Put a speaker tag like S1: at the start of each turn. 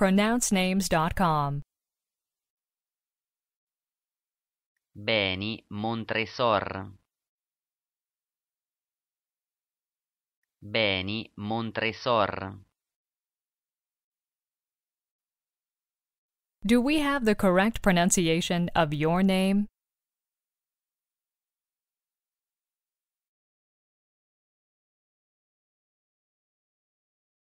S1: pronouncenames.com.
S2: Beni Montresor. Beni Montresor.
S1: Do we have the correct pronunciation of your name?